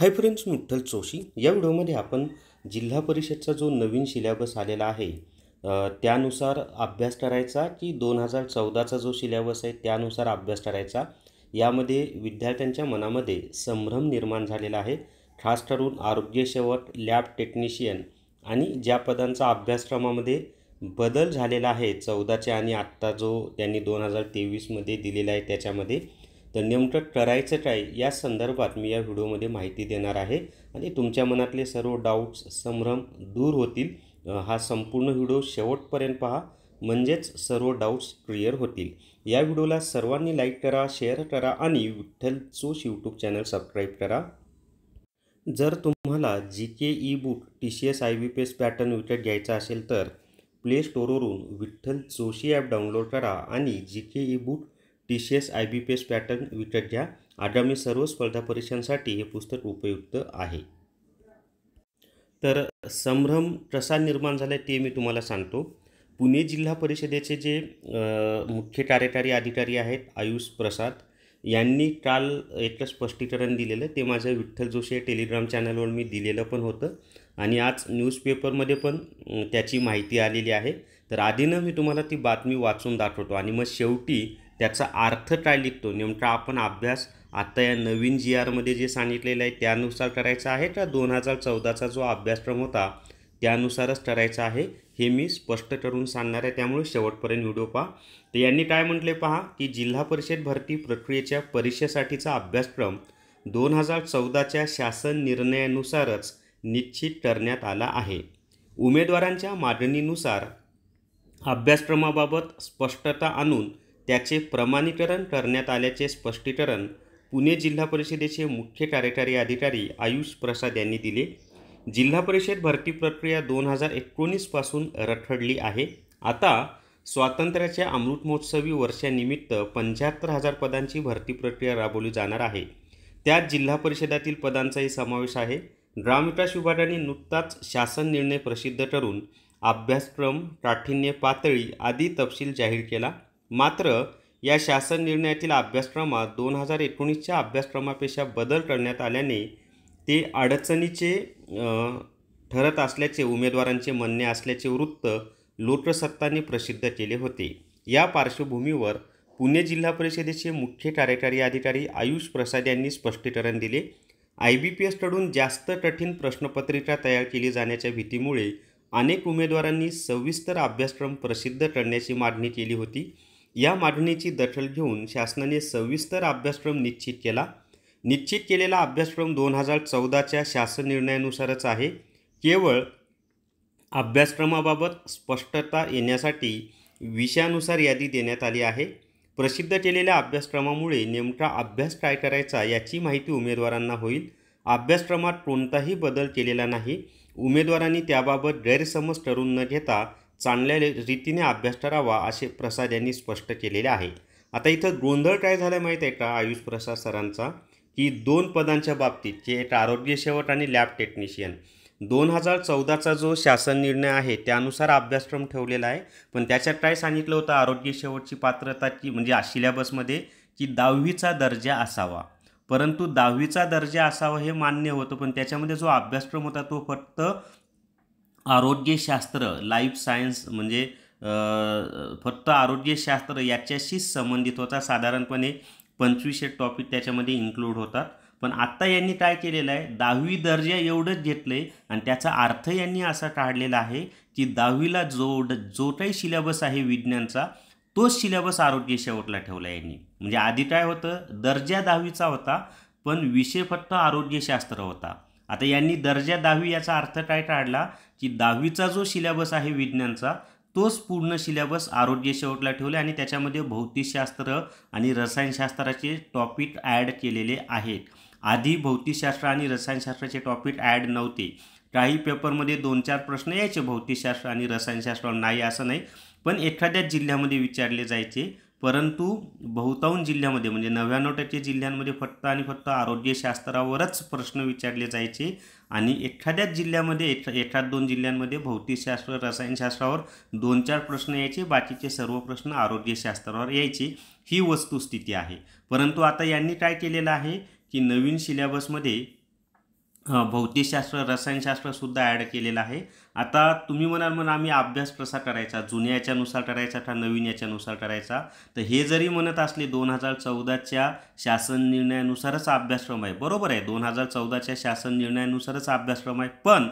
hi friends मुठ्ठल Joshi या व्हिडिओमध्ये आपण जिल्हा परिषदचा जो नवीन सिलेबस आलेला आहे त्यानुसार अभ्यास करायचा की दोन हजार चौदाचा जो सिलेबस आहे त्यानुसार अभ्यास करायचा यामध्ये विद्यार्थ्यांच्या मनामध्ये संभ्रम निर्माण झालेला आहे खास करून आरोग्यसेवक लॅब टेक्निशियन आणि ज्या पदांचा अभ्यासक्रमामध्ये बदल झालेला आहे चौदाच्या आणि आत्ता जो त्यांनी दोन हजार तेवीसमध्ये दिलेला आहे त्याच्यामध्ये तर नेमकं करायचं काय या संदर्भात मी या व्हिडिओमध्ये माहिती देणार आहे आणि तुमच्या मनातले सर्व डाऊट्स संभ्रम दूर होतील हा संपूर्ण व्हिडिओ शेवटपर्यंत पहा म्हणजेच सर्व डाऊट्स क्लिअर होतील या व्हिडिओला सर्वांनी लाईक करा शेअर करा आणि Vitthal Joshi YouTube channel subscribe करा जर तुम्हाला G K e book T C S I B P S pattern विकत घ्यायचा असेल तर प्ले स्टोरवरून विठ्ठल चोशी ॲप डाउनलोड करा आणि G K e book T C S I B P S pattern विकत घ्या आगामी सर्व स्पर्धा परीक्षांसाठी हे पुस्तक उपयुक्त आहे तर संभ्रम कसा निर्माण झाला ते मी तुम्हाला सांगतो पुणे जिल्हा परिषदेचे जे मुख्य कार्यकारी अधिकारी आहेत आयुष प्रसाद यांनी काल एक स्पष्टीकरण दिलेलं ते माझ्या विठ्ठल जोशी टेलिग्राम चॅनलवर मी दिलेलं पण होतं आणि आज न्यूजपेपरमध्ये पण त्याची माहिती आलेली आहे तर आधीनं मी तुम्हाला ती बातमी वाचून दाखवतो आणि मग शेवटी त्याचा अर्थ काय लिखतो नेमका आपण अभ्यास आता या नवीन जी आरमध्ये जे सांगितलेलं आहे त्यानुसार करायचा आहे का दोन हजार चौदाचा जो अभ्यासक्रम होता त्यानुसारच करायचा आहे हे मी स्पष्ट करून सांगणार आहे त्यामुळे शेवटपर्यंत व्हिडिओ पहा तर यांनी काय म्हटले पहा की जिल्हा परिषद भरती प्रक्रियेच्या परीक्षेसाठीचा अभ्यासक्रम दोन हजार चौदाच्या शासन निर्णयानुसारच निश्चित करण्यात आला आहे उमेदवारांच्या मागणीनुसार अभ्यासक्रमाबाबत स्पष्टता आणून त्याचे प्रमाणीकरण करण्यात आल्याचे स्पष्टीकरण पुणे जिल्हा परिषदेचे मुख्य कार्यकारी अधिकारी आयुष प्रसाद यांनी दिले जिल्हा परिषद भरती प्रक्रिया दोन हजार एकोणीसपासून रखडली आहे आता स्वातंत्र्याच्या अमृतमहोत्सवी वर्षानिमित्त पंच्याहत्तर हजार पदांची भरती प्रक्रिया राबवली जाणार आहे त्यात जिल्हा परिषदातील पदांचाही समावेश आहे ग्रामविकास विभागाने नुकताच शासन निर्णय प्रसिद्ध करून अभ्यासक्रम काठिण्य पातळी आदी तपशील जाहीर केला मात्र या शासन निर्णयातील अभ्यासक्रमात दोन हजार एकोणीसच्या अभ्यासक्रमापेक्षा बदल करण्यात आल्याने ते अडचणीचे ठरत असल्याचे उमेदवारांचे म्हणणे असल्याचे वृत्त लोकसत्ताने प्रसिद्ध केले होते या पार्श्वभूमीवर पुणे जिल्हा परिषदेचे मुख्य कार्यकारी अधिकारी आयुष प्रसाद यांनी स्पष्टीकरण दिले आय बी पी एसकडून जास्त कठीण प्रश्नपत्रिका तयार केली जाण्याच्या भीतीमुळे अनेक उमेदवारांनी सविस्तर अभ्यासक्रम प्रसिद्ध करण्याची मागणी केली होती या मागणीची दखल घेऊन शासनाने सविस्तर अभ्यासक्रम निश्चित केला निश्चित केलेला अभ्यासक्रम दोन हजार चौदाच्या शासन निर्णयानुसारच आहे केवळ अभ्यासक्रमाबाबत स्पष्टता येण्यासाठी विषयानुसार यादी देण्यात आली आहे प्रसिद्ध केलेल्या अभ्यासक्रमामुळे नेमका अभ्यास काय करायचा याची माहिती उमेदवारांना होईल अभ्यासक्रमात कोणताही बदल केलेला नाही उमेदवारांनी त्याबाबत गैरसमज ठरून न घेता चांगल्या रीतीने अभ्यास करावा असे प्रसाद यांनी स्पष्ट केलेले आहे आता इथं गोंधळ काय झाला माहीत आहे का आयुष प्रसाद सरांचा की दोन पदांच्या बाबतीत जे एक आरोग्य शेवट आणि लॅब टेक्निशियन दोन हजार चौदाचा जो शासन निर्णय आहे त्यानुसार अभ्यासक्रम ठेवलेला आहे पण त्याच्यात काय सांगितलं होतं आरोग्य शेवटची पात्रता की म्हणजे सिलेबसमध्ये की दहावीचा दर्जा असावा परंतु दहावीचा दर्जा असावा हे मान्य होतं पण त्याच्यामध्ये जो अभ्यासक्रम होता तो फक्त आरोग्यशास्त्र लाईफ सायन्स म्हणजे फक्त आरोग्यशास्त्र याच्याशीच संबंधित होता साधारणपणे पंचवीसशे टॉपिक त्याच्यामध्ये इन्क्लूड होतात पण आत्ता यांनी काय केलेलं आहे दहावी दर्जा एवढंच घेतलं आहे आणि त्याचा अर्थ यांनी असा काढलेला आहे की दहावीला जो जो काही सिलेबस आहे विज्ञानचा तोच सिलेबस आरोग्य शेवटला ठेवला यांनी म्हणजे आधी काय होतं दर्जा दहावीचा होता पण विषय फक्त आरोग्यशास्त्र होता आता यांनी दर्जा दहावी याचा अर्थ काय काढला की दहावीचा जो सिलेबस आहे विज्ञानचा तोच पूर्ण सिलेबस आरोग्य शेवटला ठेवले आणि त्याच्यामध्ये भौतिकशास्त्र आणि रसायनशास्त्राचे टॉपिक ॲड केलेले आहेत आधी भौतिकशास्त्र आणि रसायनशास्त्राचे टॉपिक ॲड नव्हते काही पेपरमध्ये दोन चार प्रश्न यायचे भौतिकशास्त्र आणि रसायनशास्त्र नाही असं नाही पण एखाद्या जिल्ह्यामध्ये विचारले जायचे परंतु बहुतांश जिल्ह्यामध्ये म्हणजे नव्याण्णव टक्के जिल्ह्यांमध्ये फक्त आणि फक्त आरोग्यशास्त्रावरच प्रश्न विचारले जायचे आणि एखाद्याच जिल्ह्यामध्ये एखा एखाद दोन जिल्ह्यांमध्ये भौतिकशास्त्र रसायनशास्त्रावर दोन चार प्रश्न यायचे बाकीचे सर्व प्रश्न आरोग्यशास्त्रावर यायचे ही वस्तुस्थिती आहे परंतु आता यांनी काय केलेलं आहे की नवीन सिलेबसमध्ये भौतिकशास्त्र रसायनशास्त्रसुद्धा ॲड केलेलं आहे आता तुम्ही म्हणाल म्हणा आम्ही अभ्यास कसा करायचा जुन्या याच्यानुसार करायचा का नवीन याच्यानुसार करायचा तर हे जरी म्हणत असले दोन हजार चौदाच्या शासन निर्णयानुसारच अभ्यासक्रम आहे बरोबर आहे दोन हजार चौदाच्या शासन निर्णयानुसारच अभ्यासक्रम आहे पण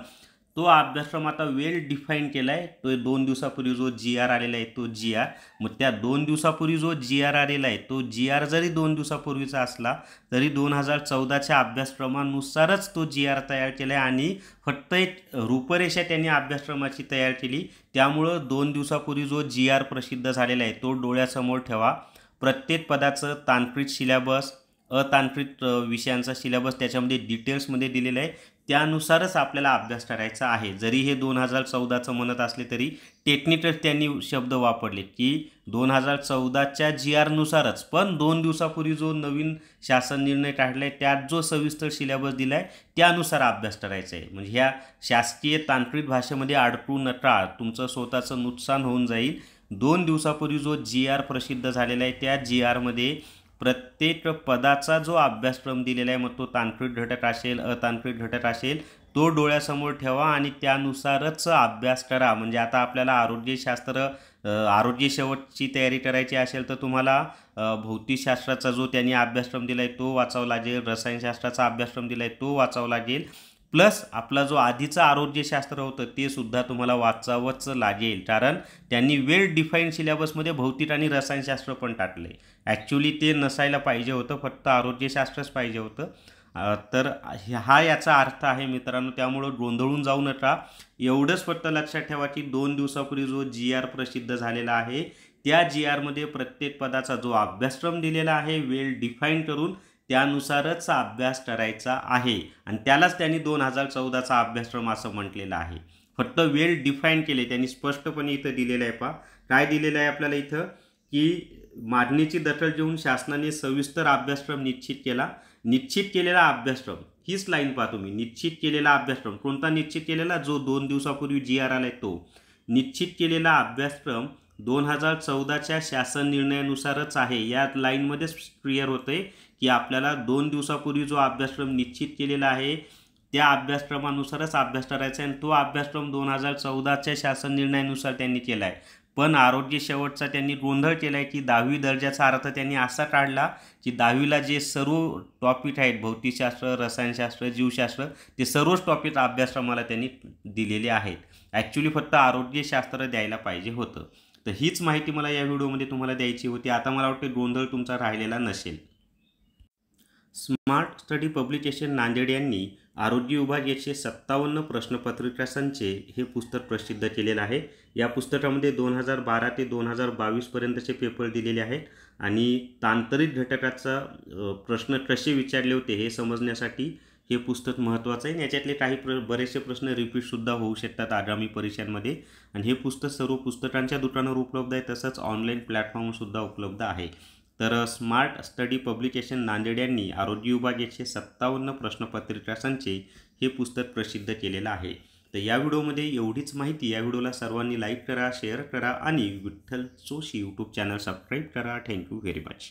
तो अभ्यासक्रम आता वेल डिफाईन केला आहे तो दोन दिवसापूर्वी जो जी आर आलेला आहे तो जी आर मग त्या दोन दिवसापूर्वी जो जी आर आलेला आहे तो जी आर जरी दोन दिवसापूर्वीचा असला तरी दोन हजार चौदाच्या अभ्यासक्रमानुसारच तो जी आर तयार केला आहे आणि फक्त एक रूपरेषा त्यांनी अभ्यासक्रमाची तयार केली त्यामुळं दोन दिवसापूर्वी जो जी आर प्रसिद्ध झालेला आहे तो डोळ्यासमोर ठेवा प्रत्येक पदाचं तांत्रिक सिलेबस अतांत्रित विषयांचा सिलेबस त्याच्यामध्ये डिटेल्समध्ये दिलेला आहे त्यानुसारच आपल्याला अभ्यास करायचा आहे जरी हे दोन हजार चौदाचं म्हणत असले तरी टेक्निकल त्यांनी शब्द वापरले की दोन हजार चौदाच्या जी आरनुसारच पण दोन दिवसापूर्वी जो नवीन शासन निर्णय काढला आहे त्यात जो सविस्तर सिलेबस दिला आहे त्यानुसार अभ्यास करायचा आहे म्हणजे ह्या शासकीय तांत्रिक भाषेमध्ये अडकू नका तुमचं स्वतःचं नुकसान होऊन जाईल दोन दिवसापूर्वी जो जी आर प्रसिद्ध झालेला आहे त्या जी आरमध्ये प्रत्येक पदाचा जो अभ्यासक्रम दिलेला आहे मग तो तांत्रिक घटक असेल अतांत्रिक घटक असेल तो डोळ्यासमोर ठेवा आणि त्यानुसारच अभ्यास करा म्हणजे आता आपल्याला आरोग्यशास्त्र आरोग्य शेवटची तयारी करायची असेल तर तुम्हाला भौतिकशास्त्राचा जो त्यांनी अभ्यासक्रम दिला आहे तो वाचावा लागेल रसायनशास्त्राचा अभ्यासक्रम दिला आहे तो वाचावा लागेल प्लस आपला जो आधीचं आरोग्यशास्त्र होतं ते सुद्धा तुम्हाला वाचावंच लागेल कारण त्यांनी वेळ डिफाईन सिलेबसमध्ये भौतिक आणि रसायनशास्त्र पण टाकले ॲक्च्युली ते नसायला पाहिजे होतं फक्त आरोग्यशास्त्रच पाहिजे होतं तर हा याचा अर्थ आहे मित्रांनो त्यामुळं गोंधळून जाऊ नका एवढंच फक्त लक्षात ठेवा की दोन दिवसापूर्वी जो जी आर प्रसिद्ध झालेला आहे त्या जी आरमध्ये प्रत्येक पदाचा जो अभ्यासक्रम दिलेला आहे वेल डिफाईन करून त्यानुसारच अभ्यास करायचा आहे आणि त्यालाच त्यांनी दोन हजार चौदाचा अभ्यासक्रम असं म्हटलेलं आहे फक्त वेल डिफाईन केले त्यांनी स्पष्टपणे इथं दिलेलं आहे पा काय दिलेलं आहे आपल्याला इथं की मागणीची दखल घेऊन शासनाने सविस्तर अभ्यासक्रम निश्चित केला निश्चित केलेला अभ्यासक्रम हीच लाईन पाहतो तुम्ही निश्चित केलेला अभ्यासक्रम कोणता निश्चित केलेला जो दोन दिवसापूर्वी जी आर आलाय तो निश्चित केलेला अभ्यासक्रम दोन हजार चौदाच्या शासन निर्णयानुसारच आहे या लाईनमध्येच क्लिअर होतंय की आपल्याला दोन दिवसापूर्वी जो अभ्यासक्रम निश्चित केलेला आहे त्या अभ्यासक्रमानुसारच अभ्यास करायचा आहे आणि तो अभ्यासक्रम दोन हजार चौदाच्या शासन निर्णयानुसार त्यांनी केला आहे पण आरोग्य शेवटचा त्यांनी गोंधळ केला आहे की दहावी दर्जाचा अर्थ त्यांनी असा काढला की दहावीला जे सर्व टॉपिक आहेत भौतिकशास्त्र रसायनशास्त्र जीवशास्त्र ते सर्वच टॉपिक अभ्यासक्रमाला त्यांनी दिलेले आहेत ॲक्च्युली फक्त आरोग्यशास्त्र द्यायला पाहिजे होतं तर हीच माहिती मला या व्हिडिओमध्ये तुम्हाला द्यायची होती आता मला वाटते गोंधळ तुमचा राहिलेला नसेल स्मार्ट स्टडी पब्लिकेशन नांदेड यांनी आरोग्य विभाग एकशे सत्तावन्न प्रश्नपत्रिका संचे हे पुस्तक प्रसिद्ध केलेलं आहे या पुस्तकामध्ये दोन हजार बारा ते दोन हजार बावीसपर्यंतचे पेपर दिलेले आहेत आणि तांत्रिक घटकाचा प्रश्न कसे विचारले होते हे समजण्यासाठी हे पुस्तक महत्त्वाचं आहे याच्यातले काही प्र बरेचसे प्रश्न रिपीटसुद्धा होऊ शकतात आगामी परीक्षांमध्ये आणि हे पुस्तक सर्व पुस्तकांच्या दुकानावर उपलब्ध आहे तसंच ऑनलाईन प्लॅटफॉर्मसुद्धा उपलब्ध आहे तर स्मार्ट स्टडी पब्लिकेशन नांदेड यांनी आरोग्य विभाग एकशे सत्तावन्न प्रश्नपत्रिका संचे हे पुस्तक प्रसिद्ध केलेलं आहे तर या व्हिडिओमध्ये एवढीच माहिती या व्हिडिओला सर्वांनी लाईक करा शेअर करा आणि Vitthal Joshi YouTube channel subscribe करा थँक्यू व्हेरी मच